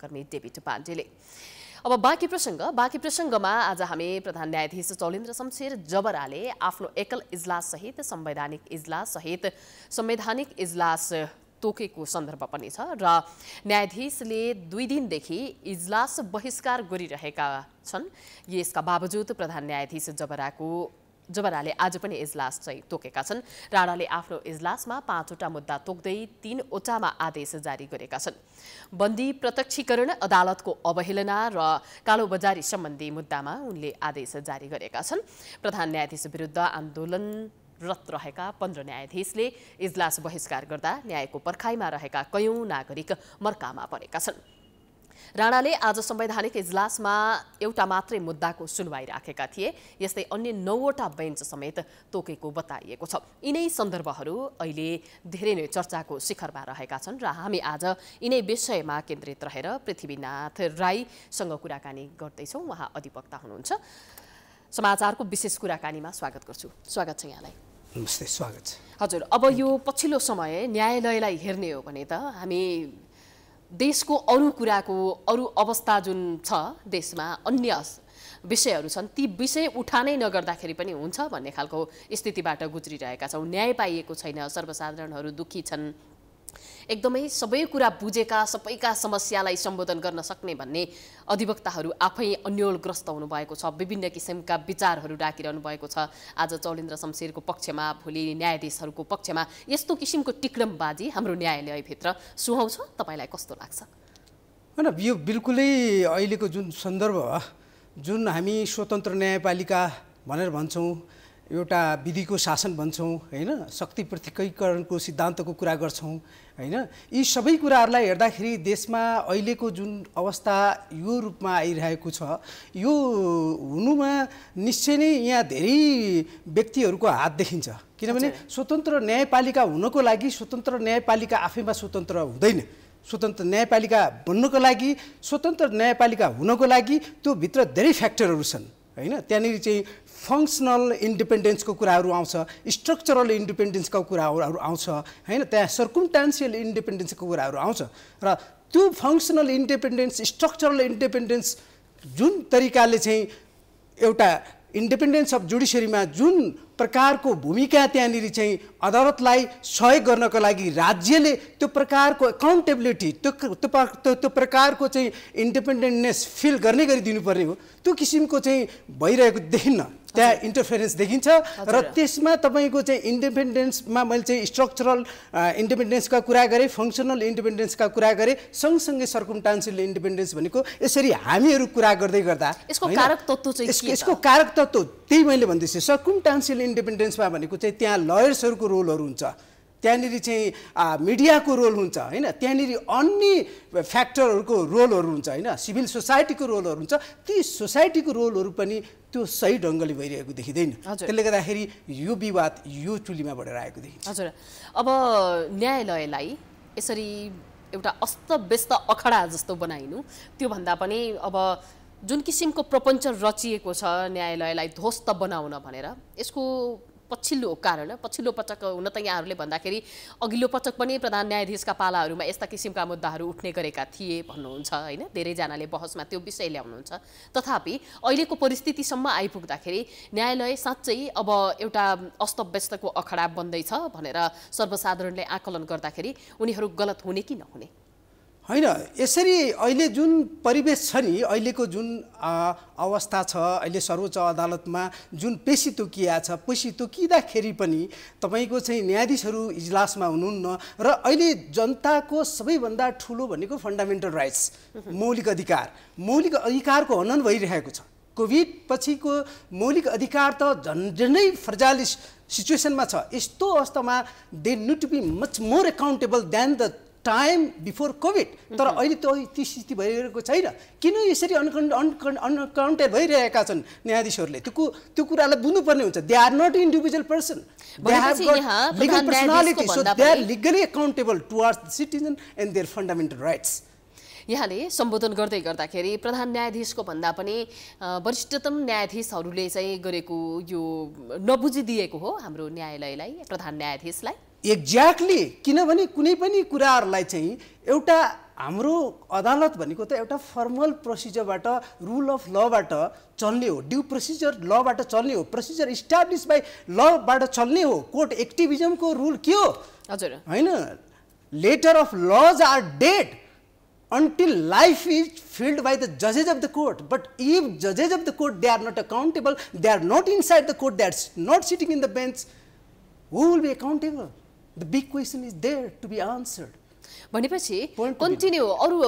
कर्मी डेभिड पाण्डेले अब बाँकी प्रसङ्ग बाँकी प्रसङ्गमा आज हामी प्रधान न्यायाधीश चौलेन्द्र शमशेर जबराले आफ्नो एकल इजलास सहित संवैधानिक इजलास सहित संवैधानिक इजलास तोकेको सन्दर्भ पनि छ र न्यायाधीशले दुई दिनदेखि इजलास बहिष्कार गरिरहेका छन् यसका बावजुद प्रधान न्यायाधीश जबराको जबराले आज पनि इजलास चाहिँ तोकेका छन् राणाले आफ्नो इजलासमा पाँचवटा मुद्दा तोक्दै तीनवटामा आदेश जारी गरेका छन् बन्दी प्रत्यक्षीकरण अदालतको अवहेलना र कालोबजारी सम्बन्धी मुद्दामा उनले आदेश जारी गरेका छन् प्रधान न्यायाधीश विरुद्ध आन्दोलन रत रहेका पन्ध्र न्यायाधीशले इजलास बहिष्कार गर्दा न्यायको पर्खाइमा रहेका कयौं नागरिक मर्कामा परेका छन् राणाले आज संवैधानिक इजलासमा एउटा मात्रै मुद्दाको सुनवाई राखेका थिए यस्तै अन्य नौवटा बेन्च समेत तोकेको बताइएको छ यिनै सन्दर्भहरू अहिले धेरै नै चर्चाको शिखरमा रहेका छन् र हामी आज यिनै विषयमा केन्द्रित रहेर पृथ्वीनाथ राईसँग कुराकानी गर्दैछौँ उहाँ अधिवक्ता हुनुहुन्छ समाचारको विशेष कुराकानीमा स्वागत गर्छु स्वागत छ यहाँलाई नमस्ते स्वागत छ हजुर अब यो पछिल्लो समय न्यायालयलाई हेर्ने हो भने त हामी देशको अरू कुराको अरू अवस्था जुन छ देशमा अन्य विषयहरू छन् ती विषय उठानै नगर्दाखेरि पनि हुन्छ भन्ने खालको स्थितिबाट गुज्रिरहेका छौँ न्याय पाइएको छैन सर्वसाधारणहरू दुःखी छन् एकदमै सबै कुरा बुझेका सबैका समस्यालाई सम्बोधन गर्न सक्ने भन्ने अधिवक्ताहरू आफै अन्यलग्रस्त हुनुभएको छ विभिन्न किसिमका विचारहरू राखिरहनु भएको छ आज चौलेन्द्र शमशेरको पक्षमा भोलि न्यायाधीशहरूको पक्षमा यस्तो किसिमको टिक्रमबाजी हाम्रो न्यायालयभित्र सुहाउँछ तपाईँलाई कस्तो लाग्छ होइन यो बिल्कुलै अहिलेको जुन सन्दर्भ जुन हामी स्वतन्त्र न्यायपालिका भनेर भन्छौँ एउटा विधिको शासन भन्छौँ होइन शक्ति पृथकीकरणको सिद्धान्तको कुरा गर्छौँ होइन यी सबै कुराहरूलाई हेर्दाखेरि देशमा अहिलेको जुन अवस्था यो रूपमा आइरहेको छ यो हुनुमा निश्चय नै यहाँ धेरै व्यक्तिहरूको हात देखिन्छ किनभने स्वतन्त्र न्यायपालिका हुनको लागि स्वतन्त्र न्यायपालिका आफैमा स्वतन्त्र हुँदैन स्वतन्त्र न्यायपालिका बन्नको लागि स्वतन्त्र न्यायपालिका हुनको लागि त्योभित्र धेरै फ्याक्टरहरू छन् होइन त्यहाँनिर चाहिँ फङ्सनल इन्डिपेन्डेन्सको कुराहरू आउँछ स्ट्रक्चरल इन्डिपेन्डेन्सको कुराहरू आउँछ होइन त्यहाँ सर्कुन्टान्सियल इन्डिपेन्डेन्सको कुराहरू आउँछ र त्यो फङ्सनल इन्डिपेन्डेन्स स्ट्रक्चरल इन्डिपेन्डेन्स जुन तरिकाले चाहिँ एउटा इन्डिपेन्डेन्स अफ जुडिसियरीमा जुन प्रकारको भूमिका त्यहाँनिर चाहिँ अदालतलाई सहयोग गर्नको लागि राज्यले त्यो प्रकारको एकाउन्टेबिलिटी त्यो त्यो त्यो प्रकारको चाहिँ इन्डिपेन्डेन्टनेस फिल गर्ने गरी दिनुपर्ने हो त्यो किसिमको चाहिँ भइरहेको देखिन्न त्यहाँ इन्टरफेरेन्स देखिन्छ र त्यसमा तपाईँको चाहिँ इन्डिपेन्डेन्समा मैले चाहिँ स्ट्रक्चरल इन्डिपेन्डेन्सका कुरा गरेँ फङ्सनल इन्डिपेन्डेन्सका कुरा गरेँ सँगसँगै सर्कुमटान्सियल इन्डिपेन्डेन्स भनेको यसरी हामीहरू कुरा गर्दै गर्दा यसको कारक तत्त्व चाहिँ यसको कारक तत्त्व त्यही मैले भन्दैछु सर्कुमटान्सियल इन्डिपेन्डेन्समा भनेको चाहिँ त्यहाँ लयर्सहरूको रोलहरू हुन्छ त्यहाँनिर चाहिँ मिडियाको रोल हुन्छ होइन त्यहाँनिर अन्य फ्याक्टरहरूको रोलहरू हुन्छ होइन सिभिल सोसाइटीको रोलहरू हुन्छ ती सोसाइटीको रोलहरू पनि त्यो सही ढङ्गले भइरहेको देखिँदैन त्यसले गर्दाखेरि यो विवाद यो चुलीमा बढेर आएको देखिन्छ हजुर अब न्यायालयलाई यसरी एउटा अस्त व्यस्त अखडा जस्तो बनाइनु त्योभन्दा पनि अब जुन किसिमको प्रपञ्च रचिएको छ न्यायालयलाई ध्वस्त बनाउन भनेर यसको पछिल्लो कारण पछिल्लो पटक हुन त यहाँहरूले भन्दाखेरि अघिल्लो पटक पनि प्रधान न्यायाधीशका पालाहरूमा यस्ता किसिमका मुद्दाहरू उठ्ने गरेका थिए भन्नुहुन्छ होइन धेरैजनाले बहसमा त्यो विषय ल्याउनुहुन्छ तथापि अहिलेको परिस्थितिसम्म आइपुग्दाखेरि न्यायालय साँच्चै अब एउटा अस्तव्यस्तको अखडा बन्दैछ भनेर सर्वसाधारणले आकलन गर्दाखेरि उनीहरू गलत हुने कि नहुने होइन यसरी अहिले जुन परिवेश छ नि अहिलेको जुन अवस्था छ अहिले सर्वोच्च अदालतमा जुन पेसी तोकिया छ पेसी तोकिँदाखेरि पनि तपाईँको चाहिँ न्यायाधीशहरू इजलासमा हुनुहुन्न र अहिले जनताको सबैभन्दा ठुलो भनेको फन्डामेन्टल राइट्स मौलिक अधिकार मौलिक अधिकारको हनन भइरहेको छ कोभिड पछिको मौलिक अधिकार त झन् नै फर्जालिस सिचुएसनमा छ यस्तो अवस्थामा they need be much more accountable than the time before covid तर mm-hmm. अहिले त्यो त्यो स्थिति भइरहेको छैन किन यसरी अनकन् अनकन् अनकाउन्टेड भइरहेका छन् न्यायाधीशहरूले त्यो त्यो कुरालाई बुझ्नुपर्ने हुन्छ they are not individual person personality so they are legally accountable towards citizen and their fundamental rights यहाँले सम्बोधन गर्दै गर्दाखेरि प्रधान न्यायाधीशको भन्दा पनि वरिष्ठतम न्यायाधीशहरूले चाहिँ गरेको यो नबुझिदिएको हो हाम्रो न्यायालयलाई प्रधान न्यायाधीशलाई एक्ज्याक्टली किनभने कुनै पनि कुराहरूलाई चाहिँ एउटा हाम्रो अदालत भनेको त एउटा फर्मल प्रोसिजरबाट रुल अफ लबाट चल्ने हो ड्यु प्रोसिजर लबाट चल्ने हो प्रोसिजर इस्टाब्लिस बाई लबाट चल्ने हो कोर्ट एक्टिभिजमको रुल के हो हजुर होइन letter of lodge are dead until life is filled by the जजेज of the court but if जजेज of the court they are not accountable they are not in side the court they are not sitting in the bench who will be accountable the big question is there to be answered भनेपछि continue अरू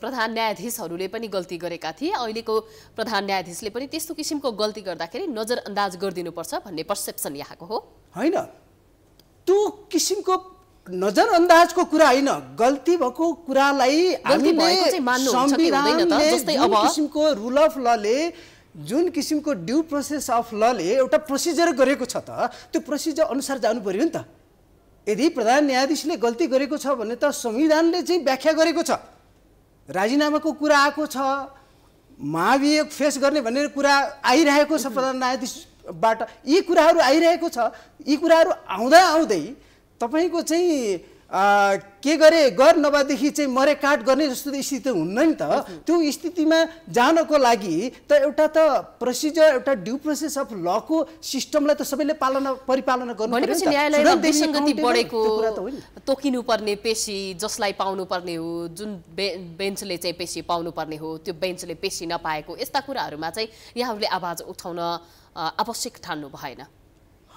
प्रधान न्यायाधीशहरूले पनि गल्ती गरेका थिए अहिलेको प्रधान न्यायाधीशले पनि त्यस्तो किसिमको गल्ती गर्दाखेरि नजरअन्दाज गरिदिनुपर्छ भन्ने पर्सेप्सन यहाँको हो होइन त्यो किसिमको नजरअन्दाजको कुरा होइन गल्ती भएको कुरालाई किसिमको रुल अफ लले जुन किसिमको ड्यु प्रोसेस अफ लले एउटा प्रोसिजर गरेको छ त त्यो प्रोसिजर अनुसार जानु पर्यो नि त यदि प्रधान न्यायाधीशले गल्ती गरेको छ भने त संविधानले चाहिँ व्याख्या गरेको छ राजीनामाको कुरा आएको छ महाभियोग फेस गर्ने भनेर कुरा आइरहेको छ प्रधान न्यायाधीशबाट यी कुराहरू आइरहेको छ यी कुराहरू आउँदा आउँदै तपाईँको चाहिँ के गरे गर नभएदेखि चाहिँ मरे काट गर्ने जस्तो स्थिति हुन्न नि त त्यो स्थितिमा जानको लागि त एउटा त प्रोसिजर एउटा ड्यु प्रोसेस अफ लको सिस्टमलाई त सबैले पालना परिपालना गर्नु तोकिनुपर्ने पेसी जसलाई पाउनुपर्ने हो जुन बे बेन्चले चाहिँ पेसी पाउनुपर्ने हो त्यो बेन्चले पेसी नपाएको यस्ता कुराहरूमा चाहिँ यहाँहरूले आवाज उठाउन आवश्यक ठान्नु भएन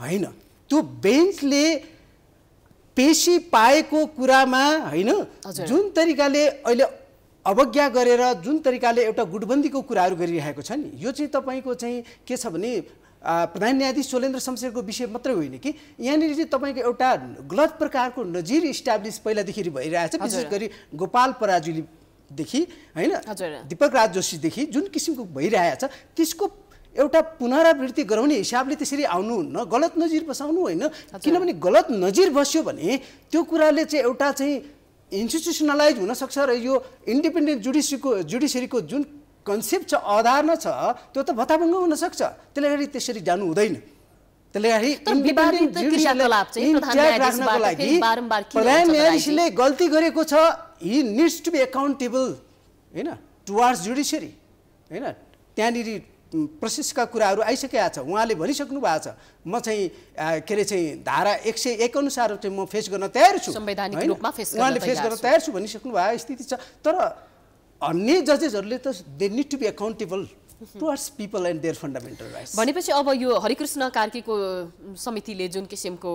होइन त्यो बेन्चले पेशी पाएको कुरामा होइन जुन तरिकाले अहिले अवज्ञा गरेर जुन तरिकाले एउटा गुटबन्दीको कुराहरू गरिरहेको छ नि यो चाहिँ तपाईँको चाहिँ के छ भने प्रधान न्यायाधीश सोलेन्द्र शमशेरको विषय मात्रै होइन कि यहाँनिर चाहिँ तपाईँको एउटा गलत प्रकारको नजिर इस्टाब्लिस पहिलादेखि भइरहेछ विशेष गरी गोपाल पराजुलीदेखि होइन दिपक राज जोशीदेखि जुन किसिमको भइरहेछ त्यसको एउटा पुनरावृत्ति गराउने हिसाबले त्यसरी आउनुहुन्न गलत नजिर बसाउनु होइन किनभने गलत नजिर बस्यो भने त्यो कुराले चाहिँ एउटा चाहिँ इन्स्टिट्युसनलाइज हुनसक्छ र यो इन्डिपेन्डेन्ट जुडिसीको जुडिसियरीको जुन कन्सेप्ट छ अवधारणा छ त्यो त भत्ताभङ्ग हुनसक्छ त्यसले गर्दा त्यसरी जानु हुँदैन त्यसले गल्ती गरेको छ he needs to be accountable होइन टुवार्ड्स जुडिसियरी होइन त्यहाँनिर प्रोसेसका कुराहरू आइसकेका छ उहाँले भनिसक्नु भएको छ म चाहिँ के अरे चाहिँ धारा एक सय एक अनुसार चाहिँ म फेस गर्न तयार छु उहाँले फेस गर्न तयार छु भनिसक्नु भएको स्थिति छ तर अन्य जजेसहरूले त they need to be accountable towards people and their fundamental rights भनेपछि अब यो हरिकृष्ण कार्कीको समितिले जुन किसिमको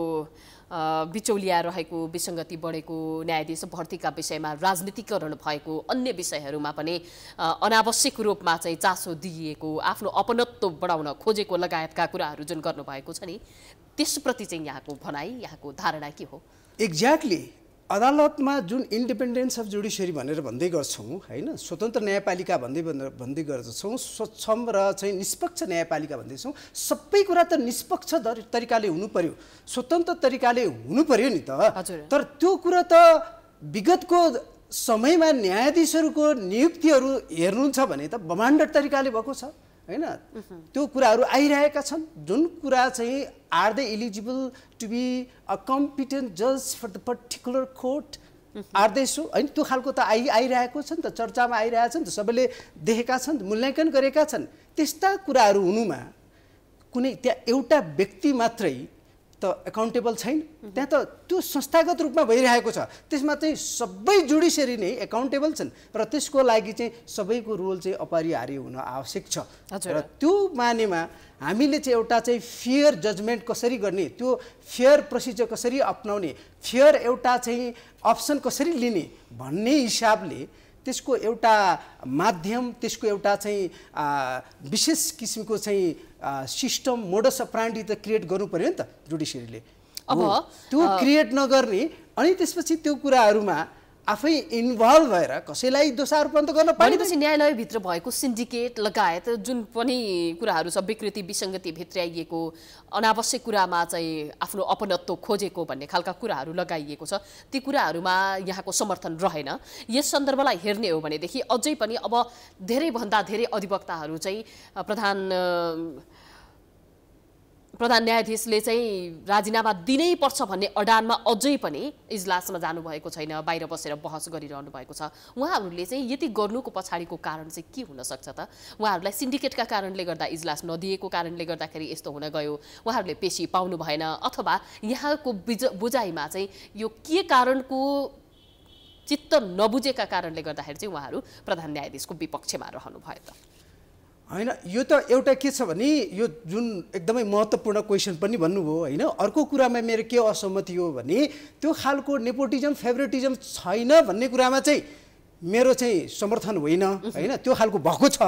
बिचौलिया रहेको विसङ्गति बढेको न्यायाधीश भर्तीका विषयमा राजनीतिकरण भएको अन्य विषयहरूमा पनि अनावश्यक रूपमा चाहिँ चासो दिइएको आफ्नो अपनत्व बढाउन खोजेको लगायतका कुराहरू जुन गर्नुभएको छ नि त्यसप्रति चाहिँ यहाँको भनाइ यहाँको धारणा के हो एक्ज्याक्टली अदालतमा जुन इन्डिपेन्डेन्स अफ जुडिसियरी भनेर भन्दै गर्छौँ होइन स्वतन्त्र न्यायपालिका भन्दै भन्दै गर्दछौँ सक्षम र चाहिँ निष्पक्ष न्यायपालिका भन्दैछौँ सबै कुरा त निष्पक्ष तरिकाले हुनु पर्यो स्वतन्त्र तरिकाले हुनु पर्यो नि त तर त्यो कुरा त विगतको समयमा न्यायाधीशहरूको नियुक्तिहरू हेर्नुहुन्छ भने त ब्रह्माण्ड तरिकाले भएको छ होइन त्यो कुराहरू आइरहेका छन् जुन कुरा चाहिँ are they eligible to be a competent जज for the particular court are they so होइन त्यो खालको त आइ आइरहेको छ नि त चर्चामा आइरहेको छ नि त सबैले देखेका छन् मूल्याङ्कन गरेका छन् त्यस्ता कुराहरू हुनुमा कुनै त्यहाँ एउटा व्यक्ति मात्रै त एकाउन्टेबल छैन त्यहाँ त त्यो संस्थागत रूपमा भइरहेको छ त्यसमा चाहिँ सबै जुडिसियरी नै एकाउन्टेबल छन् र त्यसको लागि चाहिँ सबैको रोल चाहिँ अपरिहार्य हुन आवश्यक छ र त्यो मानेमा हामीले चाहिँ एउटा चाहिँ फेयर जजमेन्ट कसरी गर्ने त्यो फेयर प्रोसिजर कसरी अप्नाउने फेयर एउटा चाहिँ अप्सन कसरी लिने भन्ने हिसाबले त्यसको एउटा माध्यम त्यसको एउटा चाहिँ विशेष किसिमको चाहिँ सिस्टम मोडस प्राणी त क्रिएट गर्नु पऱ्यो नि त जुडिसियरीले अब त्यो क्रिएट नगर्ने अनि त्यसपछि त्यो कुराहरूमा आफै इन्भल्भ भएर कसैलाई दोषारोपण त गर्न भनेपछि न्यायालयभित्र भएको सिन्डिकेट लगायत जुन पनि कुराहरू छ विकृति विसङ्गति भित्राइएको अनावश्यक कुरामा चाहिँ आफ्नो अपनत्व खोजेको भन्ने खालका कुराहरू लगाइएको छ ती कुराहरूमा यहाँको समर्थन रहेन यस सन्दर्भलाई हेर्ने हो भनेदेखि अझै पनि अब धेरैभन्दा धेरै अधिवक्ताहरू चाहिँ प्रधान प्रधान न्यायाधीशले चाहिँ राजीनामा दिनै पर्छ भन्ने अडानमा अझै पनि इजलासमा जानुभएको छैन बाहिर बसेर बहस गरिरहनु भएको छ उहाँहरूले चाहिँ यति गर्नुको पछाडिको कारण चाहिँ के हुनसक्छ त उहाँहरूलाई सिन्डिकेटका कारणले गर्दा इजलास नदिएको कारणले गर्दाखेरि यस्तो हुन गयो उहाँहरूले पेसी पाउनु भएन अथवा यहाँको बिज बुझाइमा चाहिँ यो के कारणको चित्त नबुझेका कारणले गर्दाखेरि चाहिँ उहाँहरू प्रधान न्यायाधीशको विपक्षमा रहनुभयो त होइन यो त एउटा के छ भने यो जुन एकदमै महत्त्वपूर्ण क्वेसन पनि भन्नुभयो होइन अर्को कुरामा मेरो के असहमति हो भने त्यो खालको नेपोटिजम फेभरेटिजम छैन भन्ने कुरामा चाहिँ मेरो चाहिँ समर्थन होइन होइन त्यो खालको भएको छ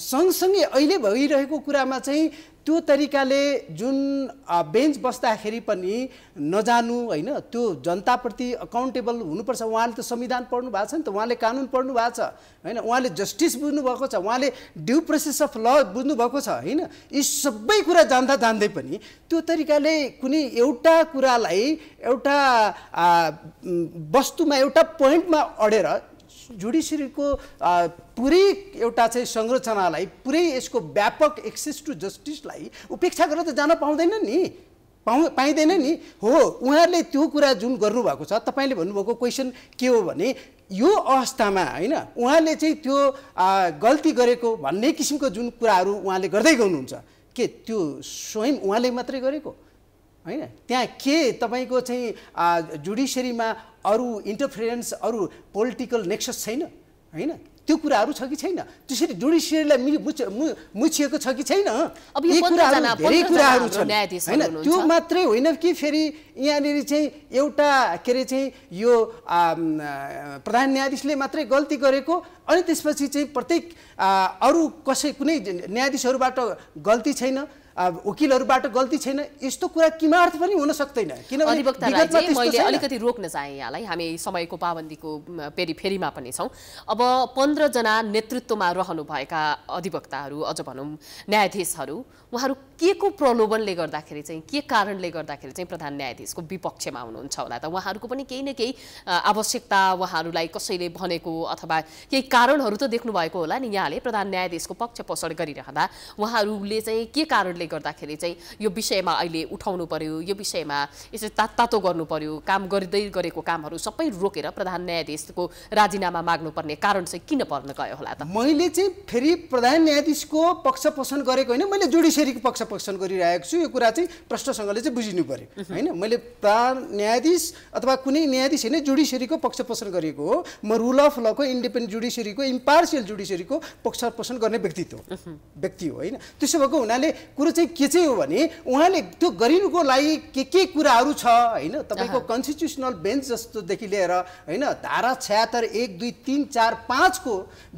सँगसँगै अहिले भइरहेको कुरामा चाहिँ त्यो तरिकाले जुन बेन्च बस्दाखेरि पनि नजानु होइन त्यो जनताप्रति अकाउन्टेबल हुनुपर्छ उहाँले त संविधान पढ्नु भएको छ नि त उहाँले कानुन पढ्नु भएको छ होइन उहाँले जस्टिस बुझ्नुभएको छ उहाँले ड्यु प्रोसेस अफ ल बुझ्नुभएको छ होइन यी सबै कुरा जान्दा जान्दै पनि त्यो तरिकाले कुनै एउटा कुरालाई एउटा वस्तुमा एउटा पोइन्टमा अडेर जुडिसियरीको पुरै एउटा चाहिँ संरचनालाई पुरै यसको व्यापक एक्सेस टु जस्टिसलाई उपेक्षा गरेर त जान पाउँदैन नि पाउ पाइँदैन नि हो उहाँहरूले त्यो कुरा जुन गर्नुभएको छ तपाईँले भन्नुभएको क्वेसन के हो भने यो अवस्थामा होइन उहाँले चाहिँ त्यो गल्ती गरेको भन्ने किसिमको जुन कुराहरू उहाँले गर्दै गर्नुहुन्छ के त्यो स्वयं उहाँले मात्रै गरेको होइन त्यहाँ के तपाईँको चाहिँ जुडिसियरीमा अरू इन्टरफेरेन्स अरू पोलिटिकल नेक्सस छैन होइन त्यो कुराहरू छ कि छैन त्यसरी जुडिसियरीलाई मुछिएको छ कि छैन होइन त्यो मात्रै होइन कि फेरि यहाँनिर चाहिँ एउटा के अरे चाहिँ यो प्रधान न्यायाधीशले मात्रै गल्ती गरेको अनि त्यसपछि चाहिँ प्रत्येक अरू कसै कुनै न्यायाधीशहरूबाट गल्ती छैन वकिलहरूबाट गल्ती छैन यस्तो कुरा किमार्थ पनि हुन सक्दैन किनभने मैले अलिकति रोक्न चाहे यहाँलाई हामी समयको पाबन्दीको फेरिमा पनि छौँ अब पन्ध्रजना नेतृत्वमा रहनुभएका अधिवक्ताहरू अझ भनौँ न्यायाधीशहरू उहाँहरू के को प्रलोभनले गर्दाखेरि चाहिँ के कारणले गर्दाखेरि चाहिँ प्रधान न्यायाधीशको विपक्षमा हुनुहुन्छ होला त उहाँहरूको पनि केही न केही आवश्यकता उहाँहरूलाई कसैले भनेको अथवा केही कारणहरू त देख्नुभएको होला नि यहाँले प्रधान न्यायाधीशको पक्ष पोषण गरिरहँदा उहाँहरूले चाहिँ के कारणले कारणले गर्दाखेरि चाहिँ यो विषयमा अहिले उठाउनु पर्यो यो विषयमा यसरी तातो गर्नु पर्यो काम गर्दै गरेको कामहरू सबै रोकेर प्रधान न्यायाधीशको राजीनामा माग्नुपर्ने कारण चाहिँ किन पर्न गयो होला त मैले चाहिँ फेरि प्रधान न्यायाधीशको पक्ष पोषण गरेको होइन मैले जुडिसियरीको पक्षपोषण गरिरहेको छु यो कुरा चाहिँ प्रश्नसँगले चाहिँ बुझिनु पर्यो होइन मैले प्रधान न्यायाधीश अथवा कुनै न्यायाधीश होइन जुडिसियरीको पक्षपोषण गरेको हो म रुल अफ लको इन्डिपेन्डेन्ट जुडिसियरीको इम्पार्सियल जुडिसियरीको पोषण गर्ने व्यक्तित्व व्यक्ति हो होइन त्यसो भएको हुनाले कुरो चाहिँ के चाहिँ हो भने उहाँले त्यो गरिनुको लागि के के कुराहरू छ होइन तपाईँको कन्स्टिट्युसनल बेन्च जस्तोदेखि लिएर होइन धारा छ्यात्तर एक दुई तिन चार पाँचको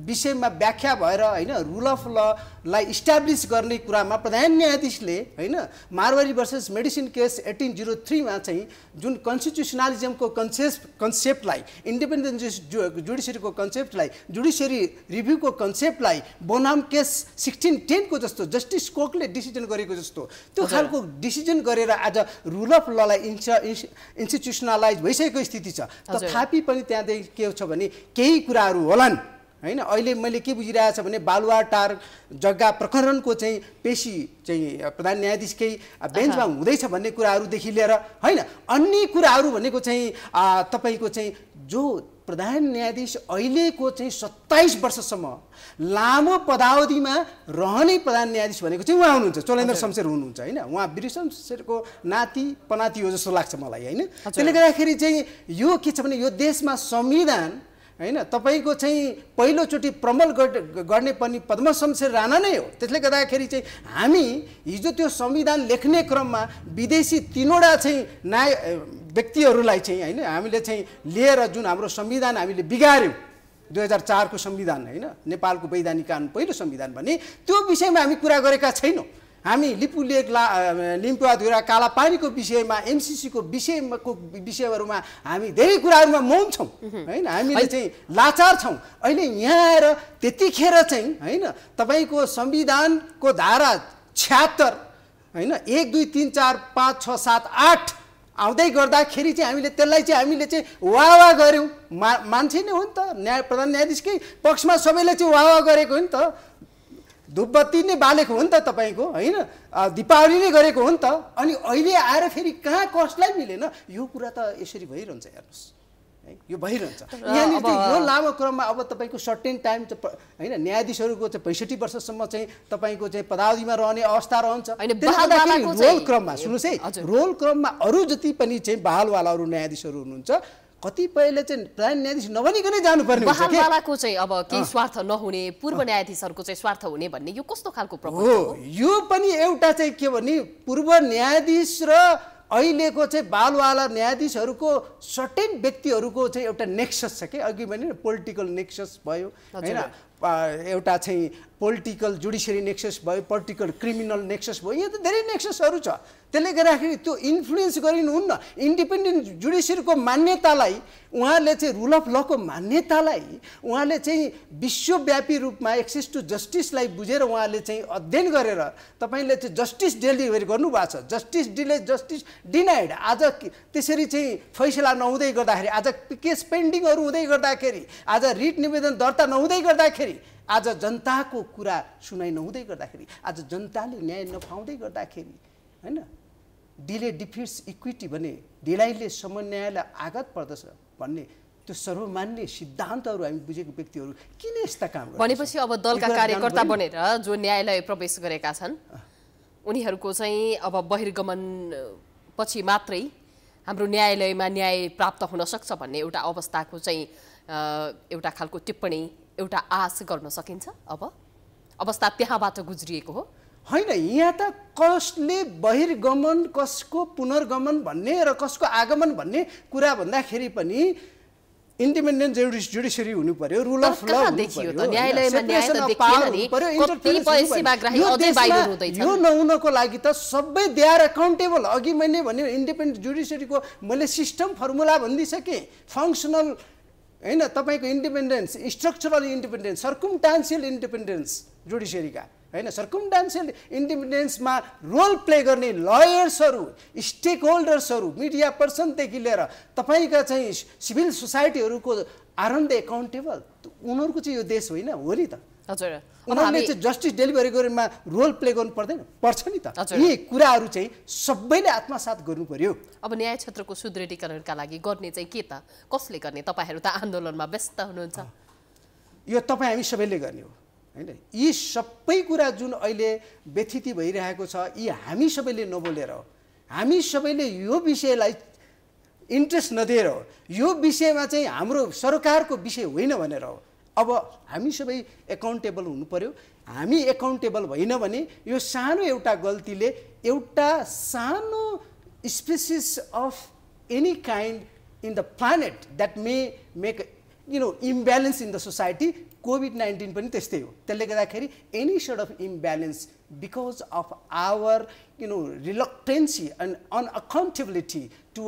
विषयमा व्याख्या भएर होइन रुल अफ ललाई इस्टाब्लिस गर्ने कुरामा प्रधान न्यायाधीशले होइन Marbury versus Madison case eighteen zero थ्रीमा चाहिँ जुन कन्स्टिट्युसनालिजमको कन्सेप्ट कन्सेप्टलाई इन्डिपेन्डेन्ट जुडिसियरीको कन्सेप्टलाई जुडिसियरी रिभ्यूको कन्सेप्टलाई बोनाम केस सिक्सटिन टेनको जस्तो जस्टिस कोकले डिसिजन गरेको जस्तो त्यो खालको डिसिजन गरेर आज रुल अफ ललाई इन्स इन्स्टिट्युसनलाइज भइसकेको स्थिति छ तथापि पनि त्यहाँदेखि के छ भने केही कुराहरू होलान् होइन अहिले मैले के बुझिरहेको छ भने बालुवाटार जग्गा प्रकरणको चाहिँ पेशी चाहिँ प्रधान न्यायाधीशकै बेन्चमा हुँदैछ भन्ने कुराहरूदेखि लिएर होइन अन्य कुराहरू भनेको चाहिँ तपाईँको चाहिँ जो प्रधान न्यायाधीश अहिलेको चाहिँ सत्ताइस वर्षसम्म लामो पदावधिमा रहने प्रधान न्यायाधीश भनेको चाहिँ उहाँ हुनुहुन्छ चोलेन्द्र शमशेर हुनुहुन्छ होइन उहाँ वीर शमशेरको नाति पनाति हो जस्तो लाग्छ मलाई होइन त्यसले गर्दाखेरि चाहिँ यो के छ भने यो देशमा संविधान होइन तपाईँको चाहिँ पहिलोचोटि प्रमल गर्ने पनि पद्मशमशेर राणा नै हो त्यसले गर्दाखेरि चाहिँ हामी हिजो त्यो संविधान लेख्ने क्रममा विदेशी तिनवटा चाहिँ नाय व्यक्तिहरूलाई चाहिँ होइन हामीले चाहिँ लिएर जुन हाम्रो संविधान हामीले बिगाऱ्यौँ दुई हजार चारको संविधान होइन नेपालको वैधानिक कानुन पहिलो संविधान भने त्यो विषयमा हामी कुरा गरेका छैनौँ हामी लिपुलेक ला काला कालापानीको विषयमा एमसिसीको विषयको विषयहरूमा हामी धेरै कुराहरूमा मौन छौँ होइन हामीले चाहिँ लाचार छौँ अहिले यहाँ आएर त्यतिखेर चाहिँ होइन तपाईँको संविधानको धारा छ्यात्तर होइन एक दुई तिन चार पाँच छ सात आठ आउँदै गर्दाखेरि चाहिँ हामीले त्यसलाई चाहिँ हामीले चाहिँ वा वा गऱ्यौँ मा मान्छे नै हो नि त न्याय प्रधान न्यायाधीशकै पक्षमा सबैले चाहिँ वा वा गरेको हो नि त धुपबत्ती नै बालेको हो नि त तपाईँको होइन दिपावली नै गरेको हो नि त अनि अहिले आएर फेरि कहाँ कसलाई मिलेन यो कुरा त यसरी भइरहन्छ हेर्नुहोस् है यो भइरहन्छ यहाँनिर यो लामो क्रममा अब तपाईँको सर्टेन टाइम होइन न्यायाधीशहरूको चाहिँ पैँसठी वर्षसम्म चाहिँ तपाईँको चाहिँ पदावधिमा रहने अवस्था रहन्छ रोल क्रममा सुन्नुहोस् है रोल क्रममा अरू जति पनि चाहिँ बहालवालाहरू न्यायाधीशहरू हुनुहुन्छ कतिपयले चाहिँ प्रधान न्यायाधीश नभनिकनै जानुपर्ने हुन्छ चाहिँ अब केही स्वार्थ नहुने पूर्व न्यायाधीशहरूको चाहिँ स्वार्थ हुने भन्ने यो कस्तो खालको प्रपोजल हो यो पनि एउटा चाहिँ के भने पूर्व न्यायाधीश र अहिलेको चाहिँ बालवाला न्यायाधीशहरूको सर्टेन व्यक्तिहरूको चाहिँ एउटा नेक्सस छ कि अघि भने पोलिटिकल नेक्सस भयो होइन एउटा चाहिँ पोलिटिकल जुडिसियरी नेक्सस भयो पोलिटिकल क्रिमिनल नेक्सस भयो यहाँ त धेरै नेक्ससहरू छ त्यसले गर्दाखेरि त्यो इन्फ्लुएन्स गरिनुहुन्न इन्डिपेन्डेन्ट जुडिसियरीको मान्यतालाई उहाँले चाहिँ रुल अफ लको मान्यतालाई उहाँले चाहिँ विश्वव्यापी रूपमा एक्सेस टु जस्टिसलाई बुझेर उहाँले चाहिँ अध्ययन गरेर तपाईँले चाहिँ जस्टिस डेलिभरी गर्नुभएको छ जस्टिस डिले जस्टिस डिनाइड आज त्यसरी चाहिँ फैसला नहुँदै गर्दाखेरि आज केस पेन्डिङहरू हुँदै गर्दाखेरि आज रिट निवेदन दर्ता नहुँदै गर्दाखेरि आज जनताको कुरा सुनाइ नहुँदै गर्दाखेरि आज जनताले न्याय नपाउँदै गर्दाखेरि होइन डिले डिफिट्स इक्विटी भने ढिलाइले समन्यायलाई आघात पर्दछ भन्ने त्यो सर्वमान्य सिद्धान्तहरू हामी बुझेको व्यक्तिहरू किन यस्ता काम भनेपछि अब दलका कार्यकर्ता बनेर जो न्यायालय प्रवेश गरेका छन् उनीहरूको चाहिँ अब बहिर्गमन पछि मात्रै हाम्रो न्यायालयमा न्याय प्राप्त हुन सक्छ भन्ने एउटा अवस्थाको चाहिँ एउटा खालको टिप्पणी एउटा आश गर्न सकिन्छ अब अवस्था त्यहाँबाट गुज्रिएको हो होइन यहाँ त कसले बहिर्गमन कसको पुनर्गमन भन्ने र कसको आगमन भन्ने कुरा भन्दाखेरि पनि इन्डिपेन्डेन्ट जुडिस जुडिसियरी हुनु पर्यो रुल अफ ल यो नहुनको लागि त सबै देआर एकाउन्टेबल अघि मैले भने इन्डिपेन्डेन्ट जुडिसियरीको मैले सिस्टम फर्मुला भनिदिइसकेँ फङ्सनल होइन तपाईँको independence structural independence circumstantial independence जुडिसियरीका होइन सर्कुन्डान्सियल इन्डिपेन्डेन्समा रोल प्ले गर्ने लयर्सहरू स्टेक होल्डर्सहरू मिडिया पर्सनदेखि लिएर तपाईँका चाहिँ सिभिल सोसाइटीहरूको आरएन द एकाउन्टेबल उनीहरूको चाहिँ यो देश होइन हो नि त हजुर उनीहरूले चाहिँ जस्टिस डेलिभरी गर्नेमा रोल प्ले गर्नु पर्दैन पर्छ नि त यी कुराहरू चाहिँ सबैले आत्मसात गर्नु पर्यो अब न्याय क्षेत्रको सुदृढीकरणका लागि गर्ने चाहिँ के त कसले गर्ने तपाईँहरू त आन्दोलनमा व्यस्त हुनुहुन्छ यो तपाईँ हामी सबैले गर्ने हो होइन यी सबै कुरा जुन अहिले व्यथिति भइरहेको छ यी हामी सबैले नबोलेर हो हामी सबैले यो विषयलाई इन्ट्रेस्ट नदिएर हो यो विषयमा चाहिँ हाम्रो सरकारको विषय होइन भनेर हो अब हामी सबै एकाउन्टेबल हुनु पऱ्यो हामी एकाउन्टेबल होइन भने यो सानो एउटा गल्तीले एउटा सानो species of any kind in the planet that may make you know imbalance in the society Covid nineteen पनि त्यस्तै हो त्यसले गर्दाखेरि any sort of imbalance because of our you know reluctancy and unaccountability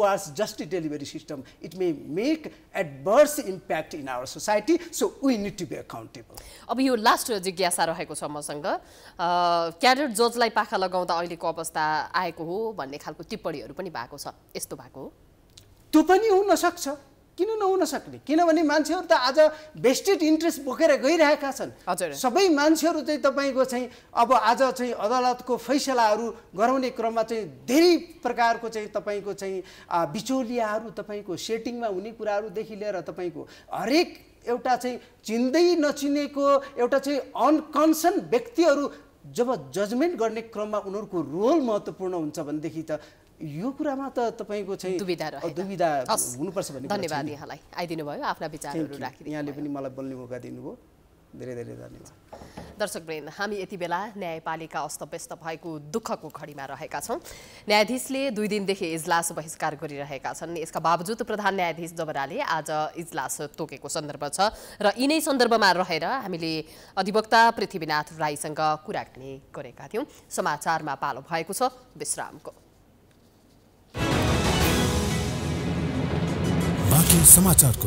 ours justice delivery system it may make adverse impact in our society so we need to be accountable अब यो last जिज्ञासा रहेको छ मसँग carrot जजलाई पाखा लगाउँदा अहिलेको अवस्था आएको हो भन्ने खालको टिप्पणीहरू पनि भएको छ यस्तो भएको हो त्यो पनि हुनसक्छ किन नहुन सक्ने किनभने मान्छेहरू त आज बेस्टेड इन्ट्रेस्ट बोकेर गइरहेका छन् सबै मान्छेहरू चाहिँ तपाईँको चाहिँ अब आज चाहिँ अदालतको फैसलाहरू गराउने क्रममा चाहिँ धेरै प्रकारको चाहिँ तपाईँको चाहिँ बिचौलियाहरू तपाईँको सेटिङमा हुने कुराहरूदेखि लिएर तपाईँको हरेक एउटा चाहिँ चिन्दै नचिनेको एउटा चाहिँ अनकन्सन व्यक्तिहरू जब जजमेन्ट गर्ने क्रममा उनीहरूको रोल महत्त्वपूर्ण हुन्छ भनेदेखि त यो कुरामा त तपाईँको चाहिँ दुविधा दुविधा हुनुपर्छ भन्ने धन्यवाद यहाँलाई आइदिनु भयो आफ्ना विचारहरू राखिदिनु यहाँले पनि मलाई बोल्ने मौका दिनुभयो धेरै धेरै धन्यवाद दर्शक ब्रेन हामी यति बेला न्यायपालिका अस्तव्यस्त भएको दुःखको घडीमा रहेका छौँ न्यायाधीशले दुई दिनदेखि इजलास बहिष्कार गरिरहेका छन् यसका बावजुद प्रधान न्यायाधीश जबराले आज इजलास तोकेको सन्दर्भ छ र यिनै सन्दर्भमा रहेर हामीले अधिवक्ता पृथ्वीनाथ राईसँग कुराकानी गरेका थियौँ समाचारमा पालो भएको छ विश्रामको समाचारको